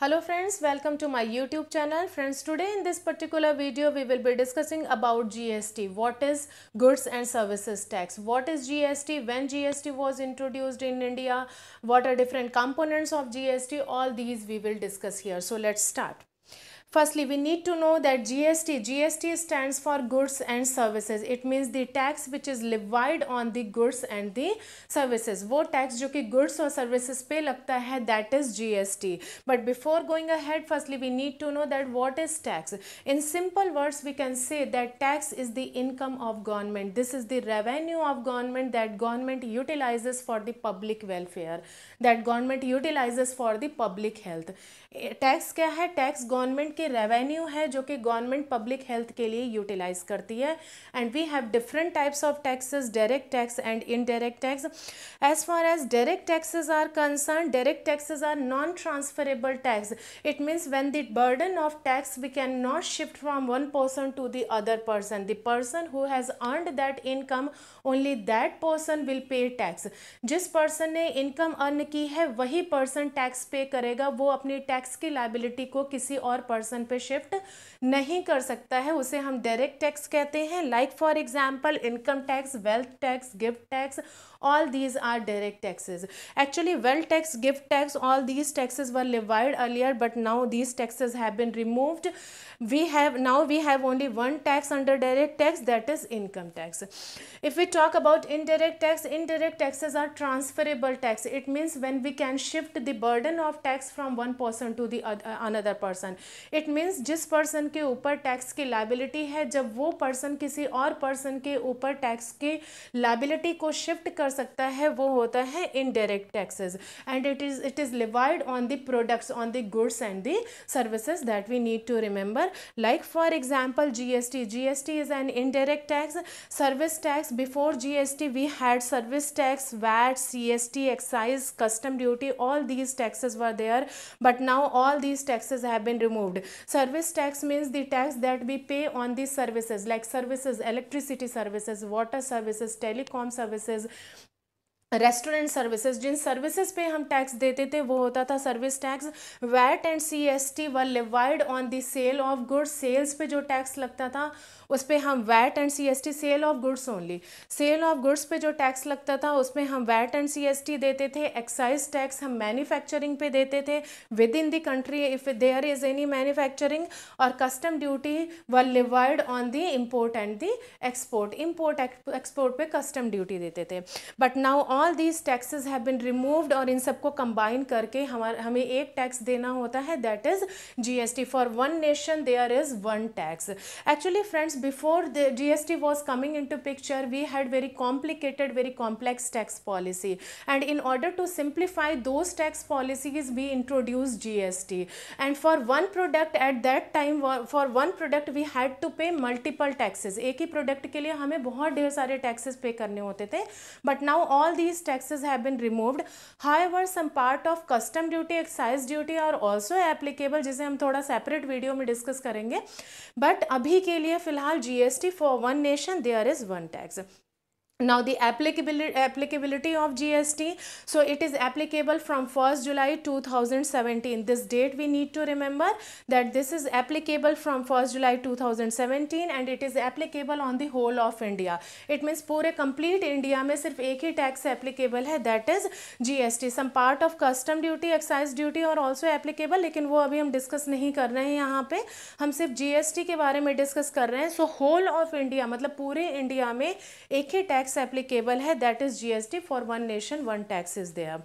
hello friends welcome to my youtube channel friends today in this particular video we will be discussing about gst what is goods and services tax what is gst when gst was introduced in india what are different components of gst all these we will discuss here so let's start Firstly, we need to know that GST, GST stands for goods and services. It means the tax which is levied on the goods and the services. वो tax जो कि goods और services पे लगता है that is GST. But before going ahead, firstly we need to know that what is tax. In simple words, we can say that tax is the income of government. This is the revenue of government that government utilizes for the public welfare, that government utilizes for the public health. Tax क्या है tax government के revenue है जो कि government public health के लिए utilize करती है and we have different types of taxes direct tax and indirect tax as far as direct taxes are concern direct taxes are non transferable tax it means when the burden of tax we can not shift from one person to the other person the person who has earned that income only that person will pay tax जिस person ने income earn की है वही person tax पे करेगा वो अपनी tax tax की लाइबिलिटी को किसी और पर्सन पे शिफ्ट नहीं कर सकता है उसे हम डायरेक्ट टैक्स कहते हैं like for example income tax wealth tax gift tax all these are direct taxes actually wealth tax gift tax all these taxes were levied earlier but now these taxes have been removed we have now we have only one tax under direct tax that is income tax if we talk about indirect tax indirect taxes are transferable tax it means when we can shift the burden of tax from one person to the other, another person it means jis person ke upar tax ki liability hai jab wo person kisi aur person ke upar tax ki liability ko shift kar सकता है वो होता है indirect taxes and it is it is levied on the products on the goods and the services that we need to remember like for example G S T G S T is an indirect tax service tax before G S T we had service tax VAT C S T excise custom duty all these taxes were there but now all these taxes have been removed service tax means the tax that we pay on the services like services electricity services water services telecom services restaurant services जिन services पे हम tax देते थे वो होता था service tax VAT and C S T we levied on the sale of goods sales पे जो टैक्स लगता था उस पर हम VAT and C S T sale of goods only sale of goods पे जो टैक्स लगता था उस पर हम VAT and C S T देते थे एक्साइज टैक्स हम मैन्युफैक्चरिंग पे देते थे within the country if there is any manufacturing और custom duty we levied on the import and the export import export पे कस्टम ड्यूटी देते थे but now all these taxes have been removed और इन सबको combine करके हमारे हमें एक टैक्स देना होता है that is GST for one nation there is one tax actually friends before the GST was coming into picture we had very complicated very complex tax policy and in order to simplify those tax policies we introduce GST and for one product at that time for one product we had to pay multiple taxes एक ही product के लिए हमें बहुत ढेर सारे taxes पे करने होते थे but now all the these taxes have been removed however some part of custom duty excise duty are also applicable jise hum thoda separate video mein discuss karenge but abhi ke liye filhal gst for one nation there is one tax now the applicability applicability of gst so it is applicable from 1st july 2017 this date we need to remember that this is applicable from 1st july 2017 and it is applicable on the whole of india it means pure complete india mein sirf ek hi tax applicable hai that is gst some part of custom duty excise duty are also applicable lekin wo abhi hum discuss nahi kar rahe hain yahan pe hum sirf gst ke bare mein discuss kar rahe hain so whole of india matlab pure india mein ek hi tax tax applicable है that is GST for one nation one tax is there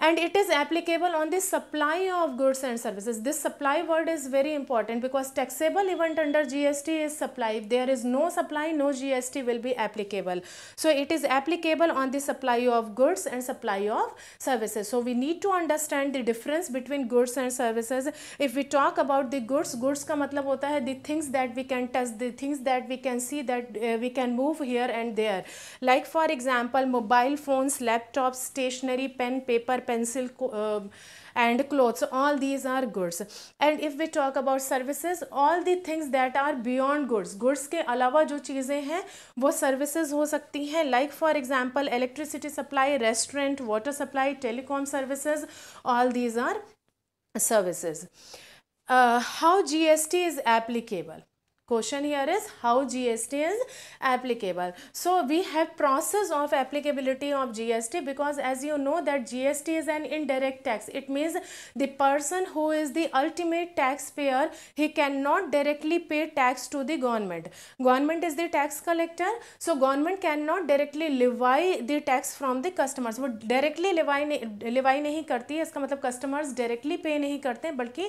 and it is applicable on the supply of goods and services. This supply word is very important because taxable event under GST is supply. If there is no supply, no GST will be applicable. So it is applicable on the supply of goods and supply of services. So we need to understand the difference between goods and services. If we talk about the goods, goods ka matlab hota hai the things that we can touch, the things that we can see, that uh, we can move here and there. Like for example, mobile phones, laptops, stationery, pen, paper, pencil and clothes all these are goods and if we talk about services all the things that are beyond goods goods के अलावा जो चीज़ें हैं वो services हो सकती हैं like for example electricity supply restaurant water supply telecom services all these are services uh, how GST is applicable question here is how GST is applicable. So we have process of applicability of GST because as you know that GST is an indirect tax. It means the person who is the ultimate taxpayer, he cannot directly pay tax to the government. Government is the tax collector. So government cannot directly levy the tax from the customers. वो directly levy levy nahi karti है इसका मतलब customers directly pay नहीं करते balki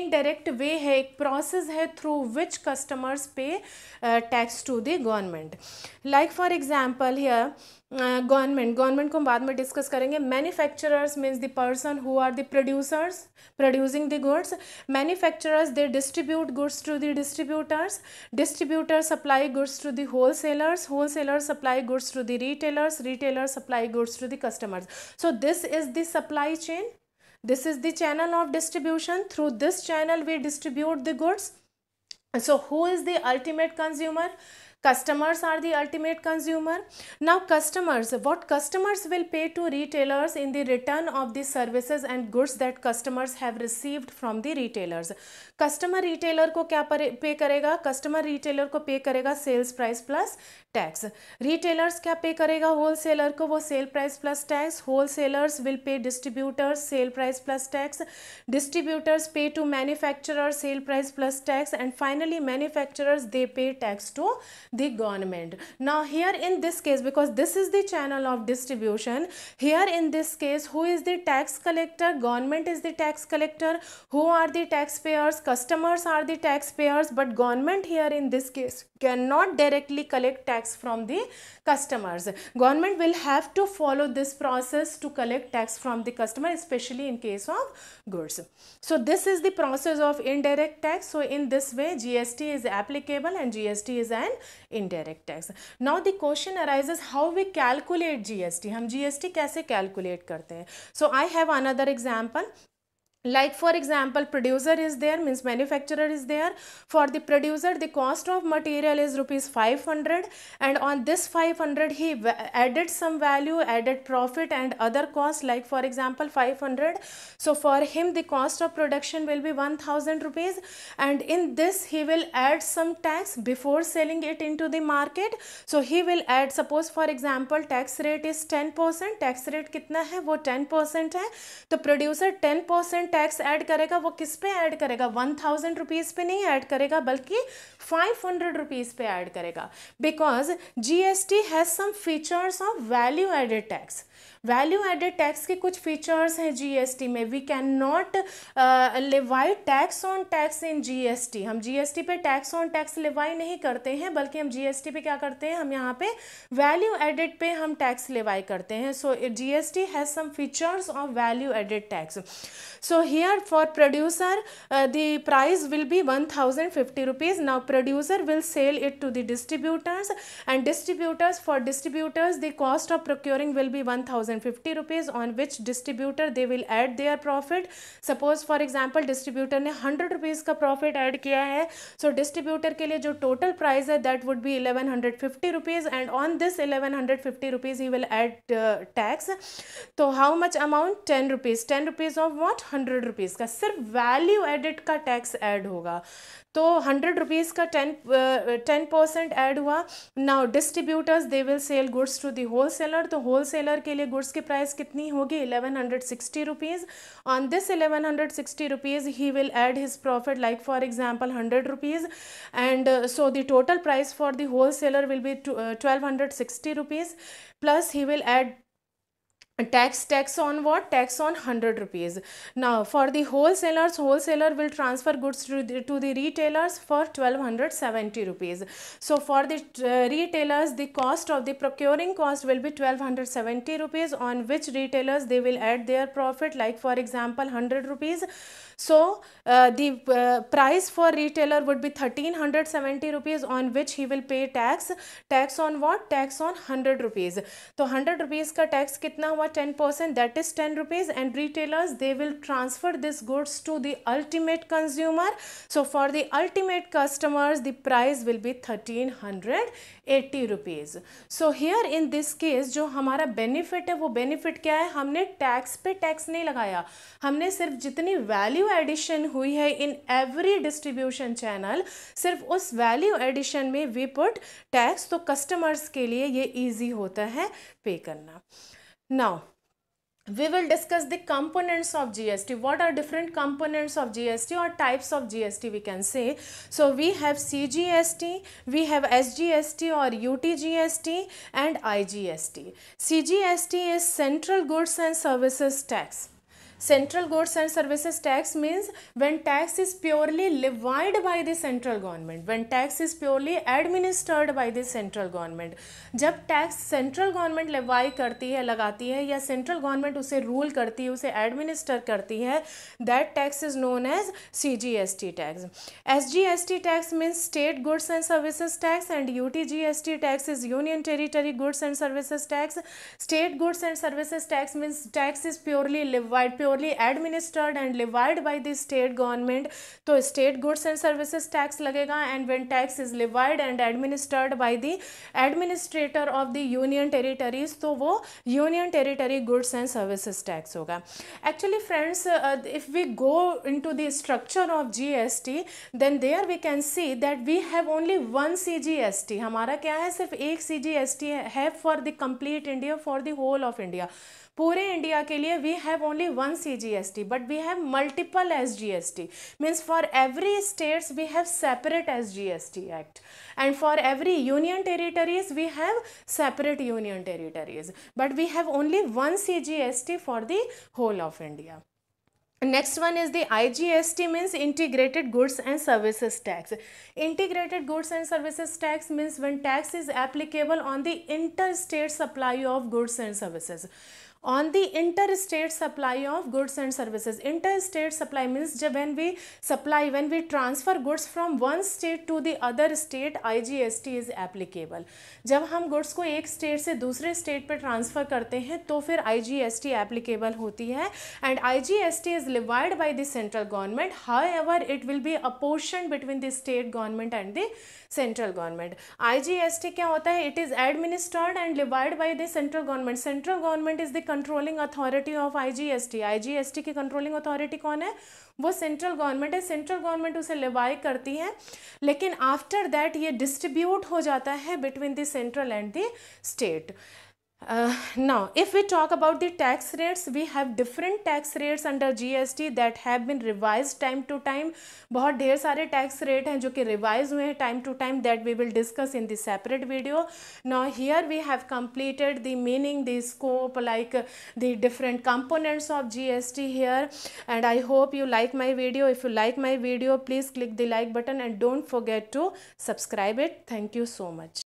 indirect way hai ek process hai through which customer pay uh, tax to the government like for example here uh, government government ko baad mein discuss karenge manufacturers means the person who are the producers producing the goods manufacturers they distribute goods to the distributors distributors supply goods to the wholesalers wholesalers supply goods to the retailers retailers supply goods to the customers so this is the supply chain this is the channel of distribution through this channel we distribute the goods so, who is the ultimate consumer? customers are the ultimate consumer now customers what customers will pay to retailers in the return of the services and goods that customers have received from the retailers customer retailer को क्या pay करेगा customer retailer को pay करेगा sales price plus tax retailers क्या pay करेगा wholesaler को sale price plus tax wholesalers will pay distributors sale price plus tax distributors pay to manufacturers sale price plus tax and finally manufacturers they pay tax to the government. Now here in this case because this is the channel of distribution here in this case who is the tax collector government is the tax collector who are the taxpayers customers are the taxpayers but government here in this case cannot directly collect tax from the customers government will have to follow this process to collect tax from the customer especially in case of goods so this is the process of indirect tax so in this way gst is applicable and gst is an indirect tax now the question arises how we calculate GST हम GST कैसे calculate करते हैं so I have another example like for example producer is there means manufacturer is there for the producer the cost of material is rupees 500 and on this 500 he added some value added profit and other costs like for example 500 so for him the cost of production will be 1000 rupees and in this he will add some tax before selling it into the market so he will add suppose for example tax rate is 10% tax rate kitna hai wo 10% hai to producer 10% tax add करेगा वो किस पे add करेगा one thousand rupees पे नहीं add करेगा बल्कि five hundred rupees पे ऐड करेगा because G S T has some features of value added tax value added tax के कुछ फीचर्स हैं जीएसटी में we can not levy tax on tax in GST हम जीएसटी पे टैक्स ऑन टैक्स लेवाई नहीं करते हैं बल्कि हम जीएसटी पे क्या करते हैं हम यहाँ पे वैल्यू एडेड पे हम टैक्स लेवाई करते हैं so GST has some features of value added tax so here for producer the price will be one thousand fifty rupees now producer will sell it to the distributors and distributors for distributors the cost of procuring will be one thousand 150 rupees on which distributor they will add their profit suppose for example distributor ने 100 rupees का profit add किया है so distributor के लिए जो total price है that would be 1150 rupees and on this 1150 rupees he will add uh, tax तो how much amount 10 rupees 10 rupees of what 100 rupees का सिर्फ value added का tax add होगा तो हंड्रेड रुपीज़ का टेन टेन परसेंट ऐड हुआ now distributors they will sell goods to the whole seller तो whole seller के लिए गुड्स की प्राइस कितनी होगी eleven hundred sixty rupees on this eleven hundred sixty rupees he will add his profit like for example hundred rupees and so the total price for the whole seller will be twelve hundred sixty rupees plus he will add tax tax on what tax on 100 rupees now for the wholesalers wholesaler will transfer goods to the, to the retailers for 1270 rupees so for the uh, retailers the cost of the procuring cost will be 1270 rupees on which retailers they will add their profit like for example 100 rupees so uh, the uh, price for retailer would be 1370 rupees on which he will pay tax tax on what tax on 100 rupees so 100 rupees ka tax kitna for 10% that is 10 rupees and retailers they will transfer this goods to the ultimate consumer so for the ultimate customers the price will be 1380 rupees so here in this case jo hamara benefit hai wo benefit kya hai humne tax pe tax nahi lagaya humne sirf jitni value addition hui hai in every distribution channel sirf us value addition mein we put tax to customers ke liye ye easy hota hai pay karna Now, we will discuss the components of GST. What are different components of GST or types of GST we can say. So, we have CGST, we have SGST or UTGST and IGST. CGST is Central Goods and Services Tax central goods and services tax means when tax is purely levied by the central government when tax is purely administered by the central government जब tax central government levy करती है लगाती है या central government उसे rule करती है उसे एडमिनिस्टर करती है that tax is known as C G S T tax S G S T tax means state goods and services tax and U T G S T tax is union territory goods and services tax state goods and services tax means tax is purely levied pure purely administered and levied by the state government तो state goods and services tax लगेगा and when tax is levied and administered by the administrator of the union territories तो वो union territory goods and services tax होगा actually friends if we go into the structure of G S T then are we can see that we have only one C G S T हमारा क्या है सिर्फ एक C G S T है for the complete India for the whole of India पूरे India के लिए we have only one C G S T but we have multiple S G S T means for every states we have separate S G S T act and for every union territories we have separate union territories but we have only one C G S T for the whole of India next one is the I G S T means integrated goods and services tax integrated goods and services tax means one tax is applicable on the inter state supply of goods and services on the inter state supply of goods and services inter state supply means जब when we supply when we transfer goods from one state to the other state I G S T is applicable जब हम goods को एक state से दूसरे state पर transfer करते हैं तो फिर I G S T applicable होती है and I G S T is levied by the central government however it will be apportion between the state government and the central government I G S T क्या होता है it is administered and levied by the central government central government is the controlling authority of IGST IGST की controlling authority कौन है वो central government है central government उसे levy करती है लेकिन आफ्टर दैट ये डिस्ट्रीब्यूट हो जाता है between the central and the state Uh, now, if we talk about the tax rates, we have different tax rates under GST that have been revised time to time. बहुत ढेर सारे tax rate हैं जो कि revise हुए हैं time to time that we will discuss in the separate video. Now, here we have completed the meaning, the scope, like the different components of GST here. And I hope you like my video. If you like my video, please click the like button and don't forget to subscribe it. Thank you so much.